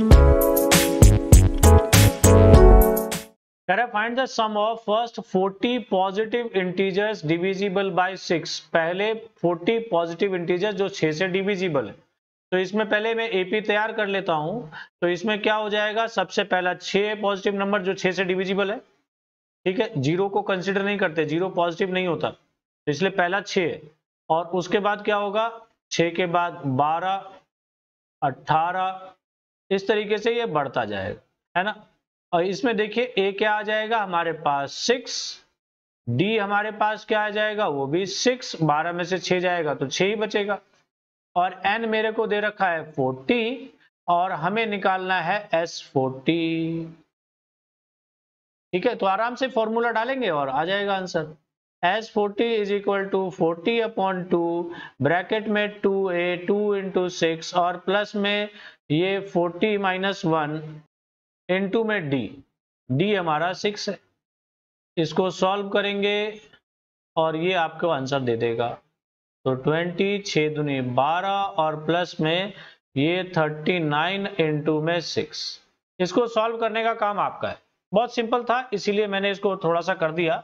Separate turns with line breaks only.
Can I find the sum of 40 positive integers divisible by 6? पहले 40 positive integers जो 6 से divisible है तो इसमें पहले मैं एपी तैयार कर लेता हूं तो इसमें क्या हो जाएगा सबसे पहला 6 पॉजिटिव नंबर जो 6 से डिविजिबल है ठीक है जीरो को कंसिडर नहीं करते जीरो पॉजिटिव नहीं होता तो इसलिए पहला छ और उसके बाद क्या होगा छ के बाद बारह अट्ठारह इस तरीके से ये बढ़ता जाएगा है ना और इसमें देखिए ए क्या आ जाएगा हमारे पास सिक्स डी हमारे पास क्या आ जाएगा वो भी सिक्स बारह में से छ जाएगा तो छ ही बचेगा और एन मेरे को दे रखा है फोर्टी और हमें निकालना है एस फोर्टी ठीक है तो आराम से फॉर्मूला डालेंगे और आ जाएगा answer S forty is equal to forty upon two bracket में two A two into six और प्लस में ये 40 माइनस वन इंटू में डी डी हमारा सिक्स है इसको सॉल्व करेंगे और ये आपको आंसर दे देगा तो ट्वेंटी छः दुनी बारह और प्लस में ये थर्टी नाइन इंटू में सिक्स इसको सॉल्व करने का काम आपका है बहुत सिंपल था इसीलिए मैंने इसको थोड़ा सा कर दिया